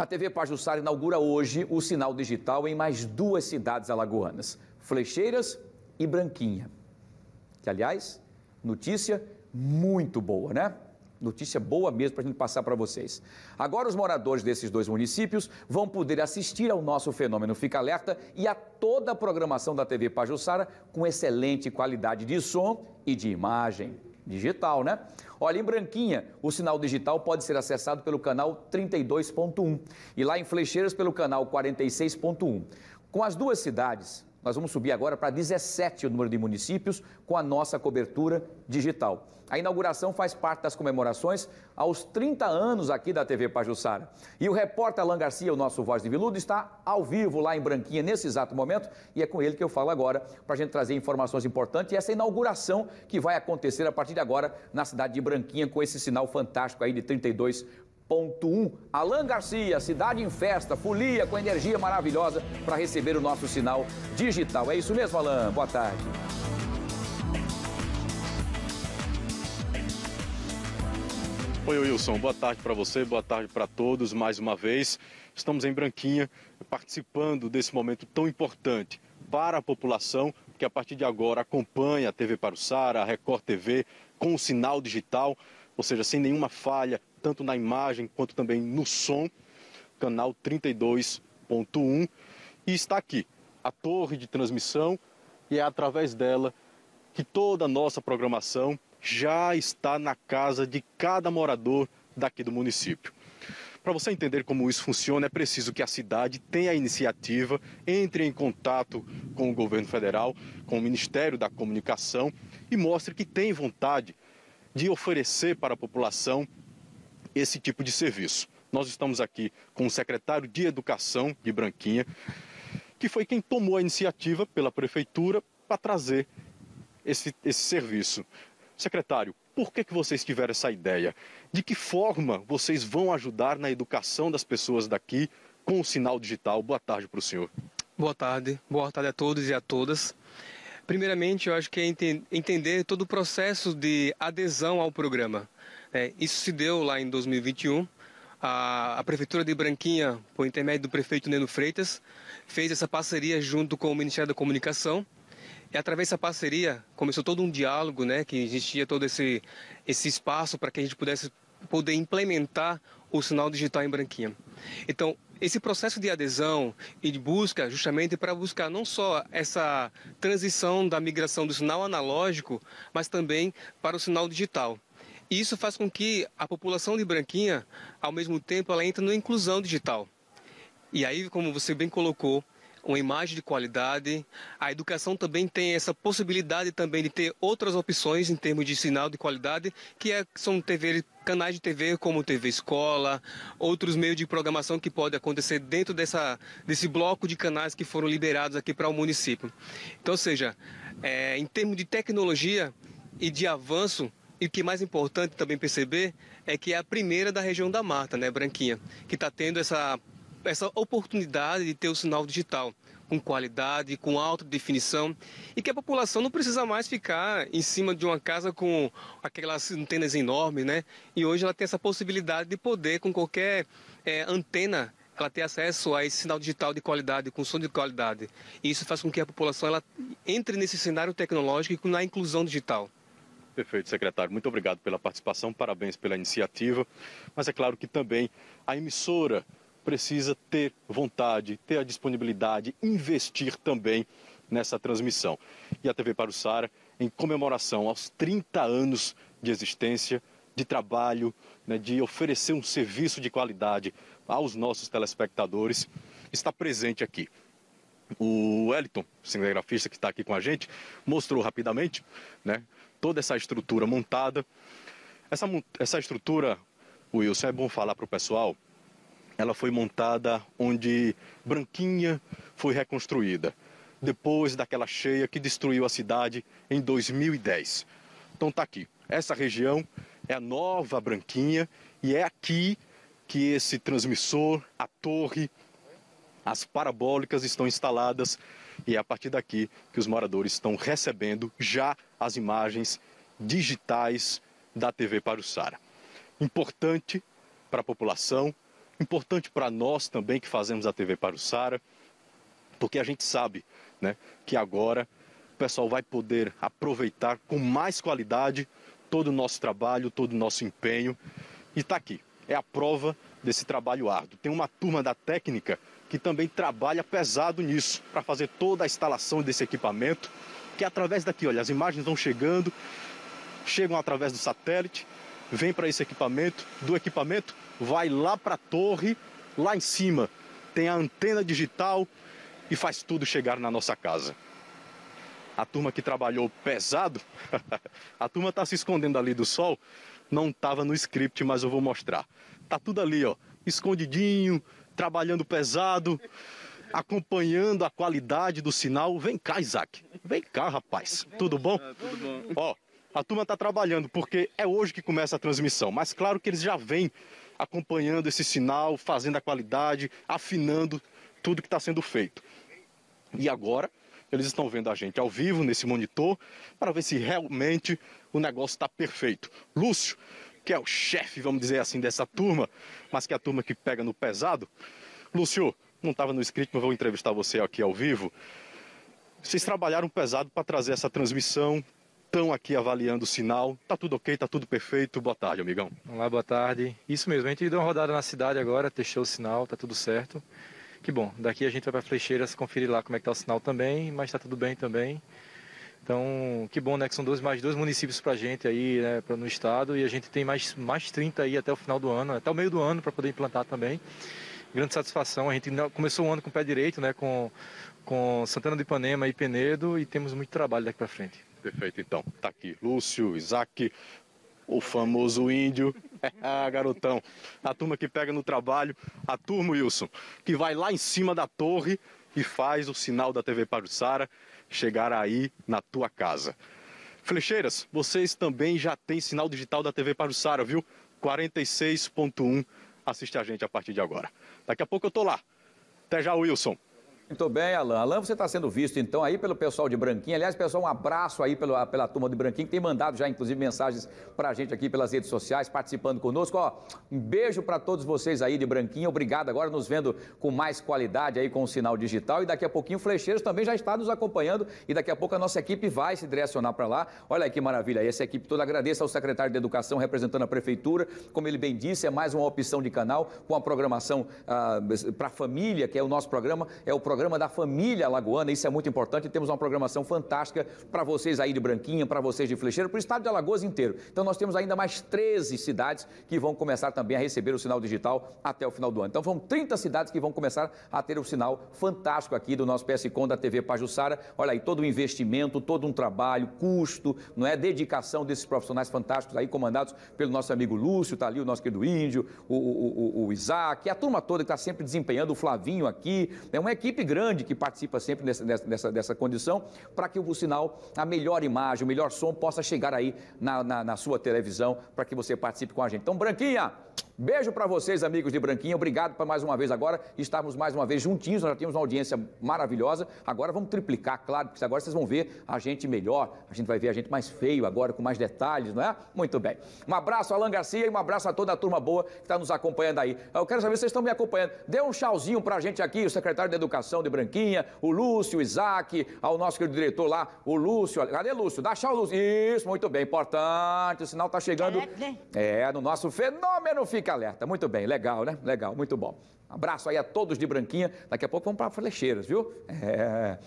A TV Pajussara inaugura hoje o sinal digital em mais duas cidades alagoanas, Flecheiras e Branquinha. Que, aliás, notícia muito boa, né? Notícia boa mesmo para a gente passar para vocês. Agora, os moradores desses dois municípios vão poder assistir ao nosso fenômeno Fica Alerta e a toda a programação da TV Pajussara com excelente qualidade de som e de imagem digital, né? Olha, em branquinha, o sinal digital pode ser acessado pelo canal 32.1 e lá em flecheiras pelo canal 46.1. Com as duas cidades, nós vamos subir agora para 17 o número de municípios com a nossa cobertura digital. A inauguração faz parte das comemorações aos 30 anos aqui da TV Pajussara. E o repórter Alan Garcia, o nosso voz de veludo, está ao vivo lá em Branquinha nesse exato momento e é com ele que eu falo agora para a gente trazer informações importantes e essa inauguração que vai acontecer a partir de agora na cidade de Branquinha com esse sinal fantástico aí de 32 Ponto Um. Alan Garcia, cidade em festa, folia com energia maravilhosa para receber o nosso sinal digital. É isso mesmo, Alan. Boa tarde. Oi, Wilson. Boa tarde para você, boa tarde para todos. Mais uma vez, estamos em Branquinha participando desse momento tão importante para a população que a partir de agora acompanha a TV Paruçara, a Record TV com o sinal digital, ou seja, sem nenhuma falha, tanto na imagem quanto também no som, canal 32.1, e está aqui a torre de transmissão, e é através dela que toda a nossa programação já está na casa de cada morador daqui do município. Para você entender como isso funciona, é preciso que a cidade tenha a iniciativa, entre em contato com o governo federal, com o Ministério da Comunicação e mostre que tem vontade de oferecer para a população esse tipo de serviço. Nós estamos aqui com o secretário de Educação de Branquinha, que foi quem tomou a iniciativa pela prefeitura para trazer esse, esse serviço. Secretário, por que, que vocês tiveram essa ideia? De que forma vocês vão ajudar na educação das pessoas daqui com o sinal digital? Boa tarde para o senhor. Boa tarde, boa tarde a todos e a todas. Primeiramente, eu acho que é entender todo o processo de adesão ao programa. É, isso se deu lá em 2021. A, a, Prefeitura de Branquinha, por intermédio do prefeito Neno Freitas, fez essa parceria junto com o Ministério da Comunicação. E através dessa parceria começou todo um diálogo, né, que existia todo esse, esse espaço para que a gente pudesse poder implementar o sinal digital em Branquinha. Então, esse processo de adesão e de busca, justamente para buscar não só essa transição da migração do sinal analógico, mas também para o sinal digital. E isso faz com que a população de Branquinha, ao mesmo tempo, ela entre na inclusão digital. E aí, como você bem colocou, uma imagem de qualidade. A educação também tem essa possibilidade também de ter outras opções em termos de sinal de qualidade, que é, são TV, canais de TV como TV Escola, outros meios de programação que podem acontecer dentro dessa, desse bloco de canais que foram liberados aqui para o município. Então, ou seja, é, em termos de tecnologia e de avanço, e o que é mais importante também perceber é que é a primeira da região da mata, né, Branquinha, que está tendo essa essa oportunidade de ter o sinal digital com qualidade, com alta definição e que a população não precisa mais ficar em cima de uma casa com aquelas antenas enormes, né? E hoje ela tem essa possibilidade de poder, com qualquer é, antena, ela ter acesso a esse sinal digital de qualidade, com som de qualidade. E isso faz com que a população ela entre nesse cenário tecnológico e na inclusão digital. Perfeito, secretário. Muito obrigado pela participação, parabéns pela iniciativa. Mas é claro que também a emissora precisa ter vontade, ter a disponibilidade, investir também nessa transmissão. E a TV Sara, em comemoração aos 30 anos de existência, de trabalho, né, de oferecer um serviço de qualidade aos nossos telespectadores, está presente aqui. O Wellington, cinegrafista que está aqui com a gente, mostrou rapidamente né, toda essa estrutura montada. Essa, essa estrutura, Wilson, é bom falar para o pessoal, ela foi montada onde Branquinha foi reconstruída, depois daquela cheia que destruiu a cidade em 2010. Então tá aqui. Essa região é a nova Branquinha e é aqui que esse transmissor, a torre, as parabólicas estão instaladas e é a partir daqui que os moradores estão recebendo já as imagens digitais da TV para o Sara Importante para a população, importante para nós também que fazemos a TV para o Sara, porque a gente sabe né, que agora o pessoal vai poder aproveitar com mais qualidade todo o nosso trabalho, todo o nosso empenho. E está aqui, é a prova desse trabalho árduo. Tem uma turma da técnica que também trabalha pesado nisso, para fazer toda a instalação desse equipamento, que é através daqui, olha, as imagens vão chegando, chegam através do satélite, vem para esse equipamento, do equipamento vai lá para a torre, lá em cima tem a antena digital e faz tudo chegar na nossa casa. A turma que trabalhou pesado, a turma está se escondendo ali do sol, não estava no script, mas eu vou mostrar. Tá tudo ali, ó, escondidinho, trabalhando pesado, acompanhando a qualidade do sinal. Vem cá, Isaac. Vem cá, rapaz. Tudo bom? É, tudo bom. Ó, a turma está trabalhando porque é hoje que começa a transmissão, mas claro que eles já vêm acompanhando esse sinal, fazendo a qualidade, afinando tudo que está sendo feito. E agora eles estão vendo a gente ao vivo nesse monitor para ver se realmente o negócio está perfeito. Lúcio, que é o chefe, vamos dizer assim, dessa turma, mas que é a turma que pega no pesado. Lúcio, não estava no script, mas vou entrevistar você aqui ao vivo. Vocês trabalharam pesado para trazer essa transmissão, estão aqui avaliando o sinal. Tá tudo ok, tá tudo perfeito. Boa tarde, amigão. Olá, boa tarde. Isso mesmo, a gente deu uma rodada na cidade agora, testou o sinal, tá tudo certo. Que bom, daqui a gente vai para Flecheiras conferir lá como é que tá o sinal também, mas tá tudo bem também. Então, que bom, né? Que são dois, mais dois municípios para a gente aí, né? Pra, no estado. E a gente tem mais, mais 30 aí até o final do ano, até o meio do ano para poder implantar também. Grande satisfação. A gente começou o ano com o pé direito, né? Com, com Santana de Ipanema e Penedo. E temos muito trabalho daqui para frente. Perfeito, então. Tá aqui Lúcio, Isaac, o famoso índio. ah, garotão. A turma que pega no trabalho, a turma, Wilson, que vai lá em cima da torre e faz o sinal da TV Pajussara chegar aí na tua casa. Flecheiras, vocês também já têm sinal digital da TV Pajussara, viu? 46.1. Assiste a gente a partir de agora. Daqui a pouco eu tô lá. Até já, Wilson. Muito bem, Alain. Alain, você está sendo visto então aí pelo pessoal de Branquinho. Aliás, pessoal, um abraço aí pela, pela turma de Branquinho, que tem mandado já, inclusive, mensagens para a gente aqui pelas redes sociais, participando conosco. Ó, um beijo para todos vocês aí de Branquinho. Obrigado agora, nos vendo com mais qualidade aí com o sinal digital. E daqui a pouquinho o Flecheiros também já está nos acompanhando e daqui a pouco a nossa equipe vai se direcionar para lá. Olha aí que maravilha. Essa equipe toda agradeço ao secretário de Educação representando a Prefeitura. Como ele bem disse, é mais uma opção de canal com a programação ah, para a família, que é o nosso programa, é o programa programa da família alagoana, isso é muito importante. Temos uma programação fantástica para vocês aí de Branquinha, para vocês de Flecheira, para o estado de Alagoas inteiro. Então nós temos ainda mais 13 cidades que vão começar também a receber o sinal digital até o final do ano. Então vão 30 cidades que vão começar a ter o sinal fantástico aqui do nosso Com da TV Pajussara. Olha aí, todo o investimento, todo um trabalho, custo, não é? Dedicação desses profissionais fantásticos aí, comandados pelo nosso amigo Lúcio, tá ali o nosso querido Índio, o, o, o, o Isaac, a turma toda que está sempre desempenhando, o Flavinho aqui. É uma equipe grande que participa sempre nessa, nessa, dessa condição, para que o sinal, a melhor imagem, o melhor som possa chegar aí na, na, na sua televisão, para que você participe com a gente. Então, Branquinha, Beijo para vocês, amigos de Branquinha. Obrigado por mais uma vez agora estarmos mais uma vez juntinhos. Nós já tínhamos uma audiência maravilhosa. Agora vamos triplicar, claro, porque agora vocês vão ver a gente melhor. A gente vai ver a gente mais feio agora, com mais detalhes, não é? Muito bem. Um abraço, Alan Garcia, e um abraço a toda a turma boa que está nos acompanhando aí. Eu quero saber se vocês estão me acompanhando. Dê um tchauzinho para a gente aqui, o secretário de Educação de Branquinha, o Lúcio, o Isaac, ao nosso querido diretor lá, o Lúcio. Cadê Lúcio? Dá tchau, Lúcio. Isso, muito bem. Importante. O sinal está chegando. É, né? é, no nosso fenômeno Fica alerta. Muito bem, legal, né? Legal, muito bom. abraço aí a todos de branquinha. Daqui a pouco vamos para Flecheiras, viu? É.